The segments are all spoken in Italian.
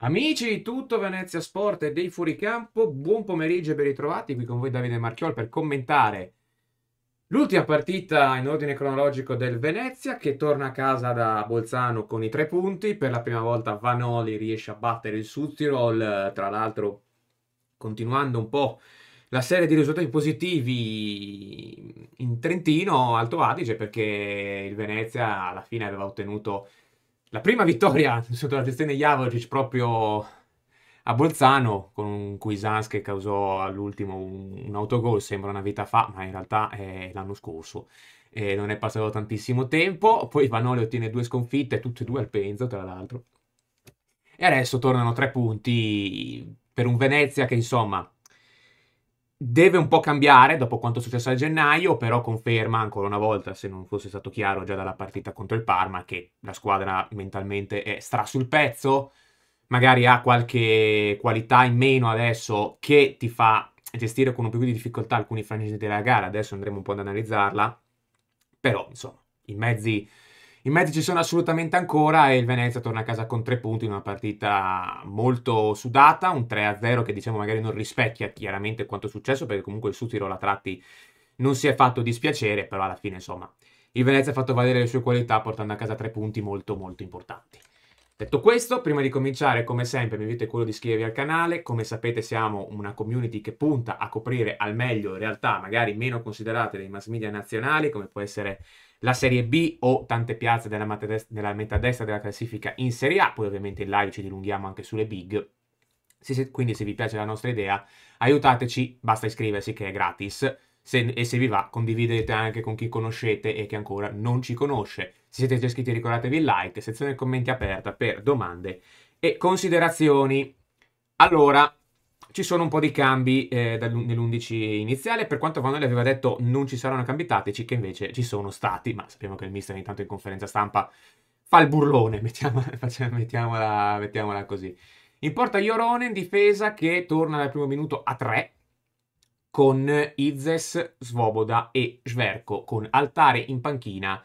Amici di tutto Venezia Sport e dei Fuoricampo, buon pomeriggio e ben ritrovati qui con voi Davide Marchiol per commentare l'ultima partita in ordine cronologico del Venezia che torna a casa da Bolzano con i tre punti. Per la prima volta Vanoli riesce a battere il Sud-Tirol, tra l'altro continuando un po' la serie di risultati positivi in Trentino, Alto Adige, perché il Venezia alla fine aveva ottenuto la prima vittoria sotto la gestione di Javoric proprio a Bolzano con un Cuisans che causò all'ultimo un, un, autogol, sembra una vita fa, ma in realtà è l'anno scorso. E non è passato tantissimo tempo, poi Vanoli ottiene due sconfitte, tutte e due al Penzo tra l'altro. E adesso tornano tre punti per un Venezia che insomma Deve un po' cambiare dopo quanto è successo a gennaio, però conferma ancora una volta, se non fosse stato chiaro già dalla partita contro il Parma, che la squadra mentalmente è stra sul pezzo, magari ha qualche qualità in meno adesso che ti fa gestire con un po' più di difficoltà alcuni frangenti della gara, adesso andremo un po' ad analizzarla, però insomma i mezzi i mezzi ci sono assolutamente ancora e il Venezia torna a casa con tre punti in una partita molto sudata, un 3-0 che diciamo magari non rispecchia chiaramente quanto è successo perché comunque il Sutiro la tratti non si è fatto dispiacere, però alla fine insomma il Venezia ha fatto valere le sue qualità portando a casa tre punti molto molto importanti. Detto questo, prima di cominciare, come sempre, mi invito è quello di iscrivervi al canale. Come sapete, siamo una community che punta a coprire al meglio realtà magari meno considerate dei mass media nazionali, come può essere la Serie B o tante piazze della, matadest- della metadestra della classifica in Serie A, poi ovviamente in live ci dilunghiamo anche sulle big, se, quindi se vi piace la nostra idea aiutateci, basta iscriversi che è gratis se, e se vi va condividete anche con chi conoscete e che ancora non ci conosce. Se siete già iscritti ricordatevi il like, sezione commenti aperta per domande e considerazioni. Allora, ci sono un po' di cambi eh, nell'11 iniziale, per quanto Vanoli aveva detto non ci saranno cambi tattici, che invece ci sono stati, ma sappiamo che il mister intanto in conferenza stampa fa il burlone, mettiamola, mettiamola, mettiamola così. In porta Iorone in difesa che torna dal primo minuto a 3 con Izzes, Svoboda e Sverco, con Altare in panchina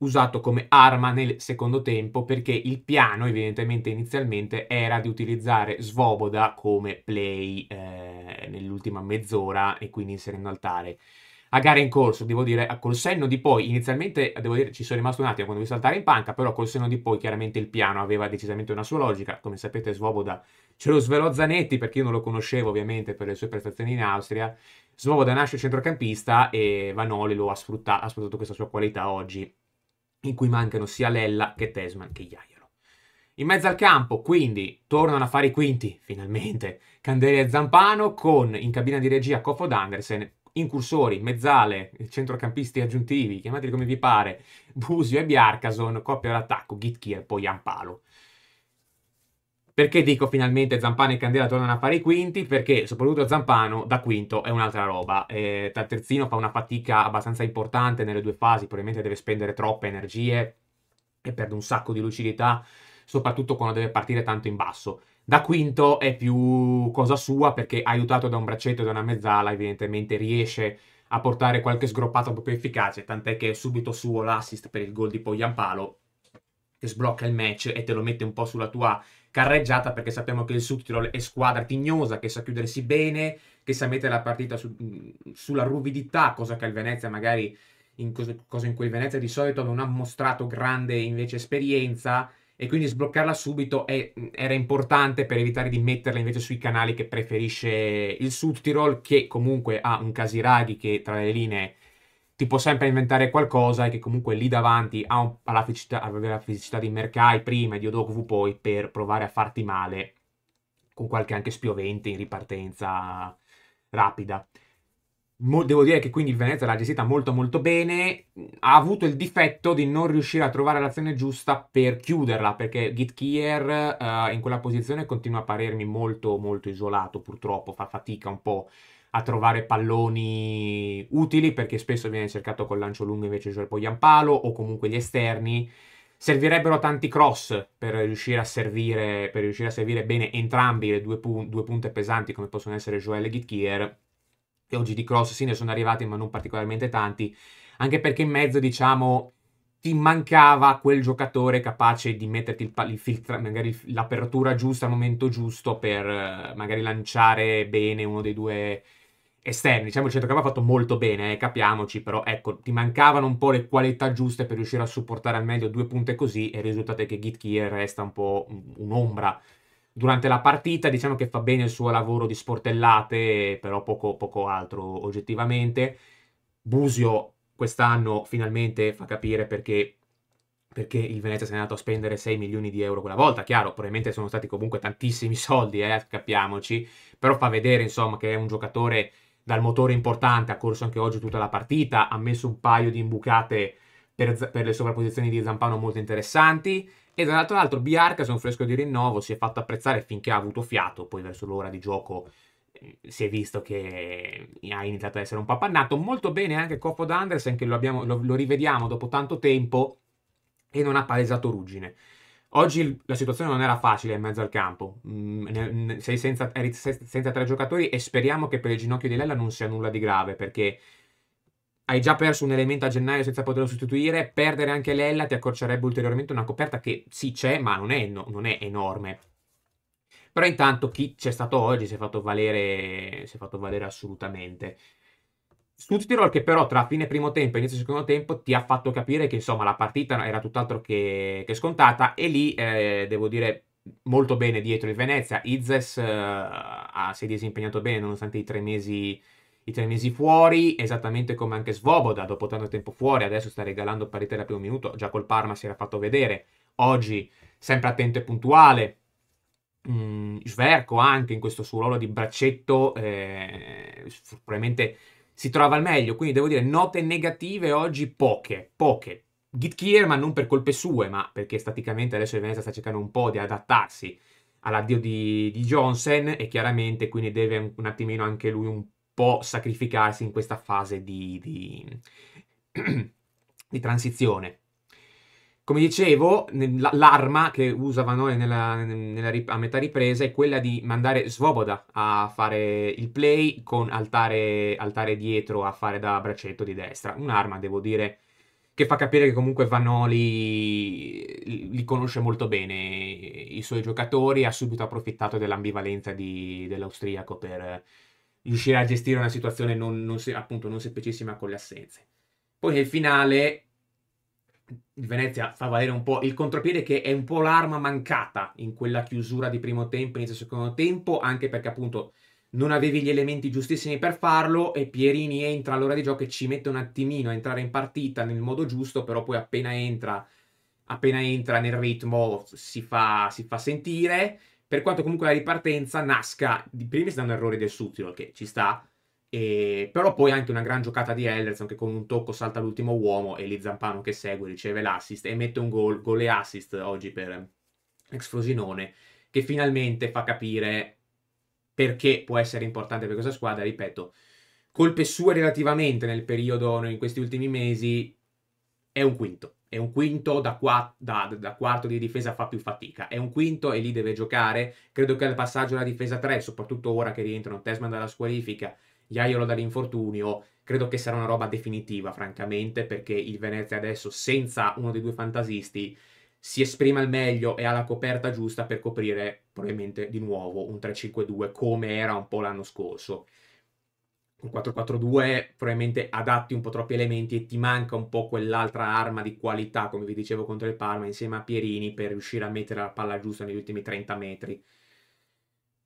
usato come arma nel secondo tempo perché il piano evidentemente inizialmente era di utilizzare Svoboda come play eh, nell'ultima mezz'ora e quindi inserendo altare. A gara in corso, devo dire, col senno di poi, inizialmente, devo dire, ci sono rimasto un attimo quando ho visto altare in panca, però col senno di poi chiaramente il piano aveva decisamente una sua logica, come sapete Svoboda ce lo svelò Zanetti perché io non lo conoscevo ovviamente per le sue prestazioni in Austria, Svoboda nasce centrocampista e Vanoli lo ha, sfrutta- ha sfruttato questa sua qualità oggi in cui mancano sia Lella che Tesman che Iaia. In mezzo al campo, quindi, tornano a fare i quinti, finalmente, Candelia e Zampano con, in cabina di regia, Kofod D'Andersen, incursori, mezzale, centrocampisti aggiuntivi, chiamateli come vi pare, Busio e Bjarkason, coppia d'attacco, Gitkier, poi Ampalo. Perché dico finalmente Zampano e Candela tornano a fare i quinti? Perché soprattutto Zampano da quinto è un'altra roba. Eh, Terzino fa una fatica abbastanza importante nelle due fasi, probabilmente deve spendere troppe energie e perde un sacco di lucidità, soprattutto quando deve partire tanto in basso. Da quinto è più cosa sua perché aiutato da un braccetto e da una mezzala evidentemente riesce a portare qualche sgroppata un po' più efficace, tant'è che è subito suo l'assist per il gol di Pogliampalo che sblocca il match e te lo mette un po' sulla tua carreggiata perché sappiamo che il Südtirol è squadra tignosa, che sa chiudersi bene, che sa mettere la partita su, mm, sulla ruvidità, cosa che il Venezia magari, in cosa, cosa in cui il Venezia di solito non ha mostrato grande invece esperienza e quindi sbloccarla subito è, mm, era importante per evitare di metterla invece sui canali che preferisce il Südtirol che comunque ha un Casiraghi che tra le linee ti può sempre inventare qualcosa e che comunque lì davanti ha la alla, fisicità, di Merkai prima e di Odogwu poi per provare a farti male con qualche anche spiovente in ripartenza rapida. devo dire che quindi il Venezia l'ha gestita molto molto bene, ha avuto il difetto di non riuscire a trovare l'azione giusta per chiuderla, perché Gitkier uh, in quella posizione continua a parermi molto molto isolato purtroppo, fa fatica un po' a trovare palloni utili perché spesso viene cercato col lancio lungo invece di giocare poi a palo o comunque gli esterni. Servirebbero tanti cross per riuscire a servire, riuscire a servire bene entrambi le due, pun- due, punte pesanti come possono essere Joel e Gitkier. E oggi di cross sì ne sono arrivati ma non particolarmente tanti, anche perché in mezzo diciamo ti mancava quel giocatore capace di metterti il, il filtra, magari l'apertura giusta al momento giusto per eh, magari lanciare bene uno dei due esterni. Diciamo il centrocampo ha fatto molto bene, eh, capiamoci, però ecco, ti mancavano un po' le qualità giuste per riuscire a supportare al meglio due punte così e il risultato è che Gitkier resta un po' un'ombra durante la partita, diciamo che fa bene il suo lavoro di sportellate, però poco, poco altro oggettivamente. Busio quest'anno finalmente fa capire perché, perché il Venezia si è andato a spendere 6 milioni di euro quella volta, chiaro, probabilmente sono stati comunque tantissimi soldi, eh, capiamoci, però fa vedere insomma che è un giocatore dal motore importante, ha corso anche oggi tutta la partita, ha messo un paio di imbucate per, per le sovrapposizioni di Zampano molto interessanti, e dall'altro lato Biarca, se un fresco di rinnovo, si è fatto apprezzare finché ha avuto fiato, poi verso l'ora di gioco eh, si è visto che eh, ha iniziato ad essere un pappannato. Molto bene anche Coppo d'Andersen, che lo, abbiamo, lo, lo rivediamo dopo tanto tempo e non ha palesato ruggine. Oggi la situazione non era facile in mezzo al campo, mm, sei senza, eri senza tre giocatori e speriamo che per il ginocchio di Lella non sia nulla di grave perché hai già perso un elemento a gennaio senza poterlo sostituire, perdere anche Lella ti accorcerebbe ulteriormente una coperta che sì c'è, ma non è, no, non è enorme. Però intanto chi c'è stato oggi si è fatto valere, si è fatto valere assolutamente. Sud Tirol che però tra fine primo tempo e inizio secondo tempo ti ha fatto capire che insomma la partita era tutt'altro che, che scontata e lì eh, devo dire molto bene dietro il Venezia. Izes eh, si è disimpegnato bene nonostante i tre, mesi, i tre mesi fuori, esattamente come anche Svoboda dopo tanto tempo fuori, adesso sta regalando parità da primo minuto, già col Parma si era fatto vedere, oggi sempre attento e puntuale, mm, Sverco anche in questo suo ruolo di braccetto, eh, probabilmente si trova al meglio, quindi devo dire note negative oggi poche, poche. Git ma non per colpe sue, ma perché staticamente adesso il Venezia sta cercando un po' di adattarsi all'addio di, di Johnson e chiaramente quindi deve un, un, attimino anche lui un po' sacrificarsi in questa fase di, di, di transizione. Come dicevo, l'arma che usa Vanone nella, nella, a metà ripresa è quella di mandare Svoboda a fare il play con altare, altare dietro a fare da braccetto di destra. Un'arma, devo dire, che fa capire che comunque Vanoli li conosce molto bene i suoi giocatori, ha subito approfittato dell'ambivalenza di, dell'austriaco per riuscire a gestire una situazione non, non, appunto non semplicissima con le assenze. Poi nel finale il Venezia fa valere un po' il contropiede che è un po' l'arma mancata in quella chiusura di primo tempo, inizio secondo tempo, anche perché appunto non avevi gli elementi giustissimi per farlo e Pierini entra all'ora di gioco e ci mette un attimino a entrare in partita nel modo giusto, però poi appena entra, appena entra nel ritmo si fa, si fa sentire. Per quanto comunque la ripartenza nasca, di primis da un errore del Sutilo, che ci sta, e, però poi anche una gran giocata di Ellerson che con un tocco salta l'ultimo uomo e lì Zampano che segue riceve l'assist e mette un gol, gol e assist oggi per ex Frosinone che finalmente fa capire perché può essere importante per questa squadra, ripeto, colpe sue relativamente nel periodo, in questi ultimi mesi, è un quinto. È un quinto da, qua, da, da, quarto di difesa fa più fatica. È un quinto e lì deve giocare. Credo che al passaggio alla difesa 3, soprattutto ora che rientrano Tesman dalla squalifica Iaiolo dall'infortunio, credo che sarà una roba definitiva, francamente, perché il Venezia adesso, senza uno dei due fantasisti, si esprime al meglio e ha la coperta giusta per coprire probabilmente di nuovo un 3-5-2 come era un po' l'anno scorso. Un 4-4-2 probabilmente adatti un po' troppi elementi e ti manca un po' quell'altra arma di qualità, come vi dicevo contro il Parma, insieme a Pierini per riuscire a mettere la palla giusta negli ultimi 30 metri.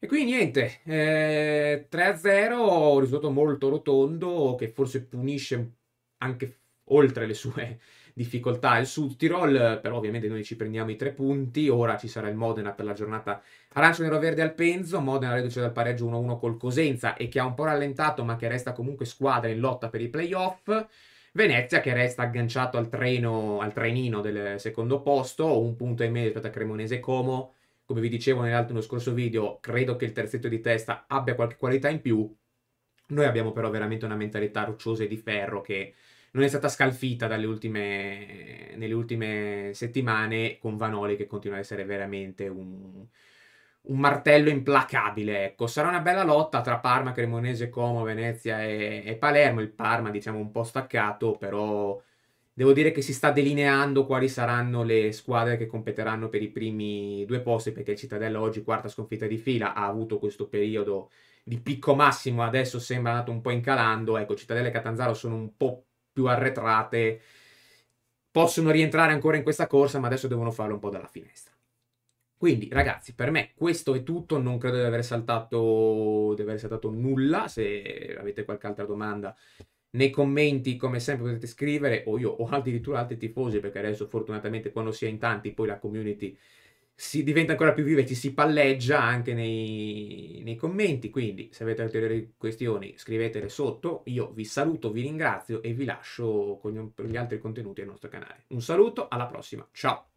E quindi niente, eh, 3-0, risultato molto rotondo che forse punisce anche oltre le sue difficoltà il Sud Tirol, però ovviamente noi ci prendiamo i tre punti, ora ci sarà il Modena per la giornata arancio-nero-verde al Penzo, Modena reduce dal pareggio 1-1 col Cosenza e che ha un po' rallentato ma che resta comunque squadra in lotta per i playoff, Venezia che resta agganciato al, treno, al trenino del secondo posto, un punto e mezzo rispetto a Cremonese Como, come vi dicevo nello scorso video, credo che il terzetto di testa abbia qualche qualità in più. Noi abbiamo però veramente una mentalità rocciosa e di ferro che non è stata scalfita ultime, nelle ultime settimane con Vanoli che continua ad essere veramente un, un martello implacabile. Ecco, sarà una bella lotta tra Parma, Cremonese, Como, Venezia e, e Palermo. Il Parma, diciamo, un po' staccato, però devo dire che si sta delineando quali saranno le squadre che competeranno per i primi due posti, perché il Cittadella oggi, quarta sconfitta di fila, ha avuto questo periodo di picco massimo, adesso sembra andato un po' incalando. Ecco, Cittadella e Catanzaro sono un po' più arretrate, possono rientrare ancora in questa corsa, ma adesso devono farlo un po' dalla finestra. Quindi, ragazzi, per me questo è tutto. Non credo di aver saltato, di aver saltato nulla. Se avete qualche altra domanda, nei commenti, come sempre, potete scrivere, o io, o addirittura altri tifosi, perché adesso fortunatamente quando si è in tanti, poi la community si diventa ancora più viva e ci si palleggia anche nei, nei commenti. Quindi, se avete ulteriori questioni, scrivetele sotto. Io vi saluto, vi ringrazio e vi lascio con gli altri contenuti del nostro canale. Un saluto, alla prossima, ciao!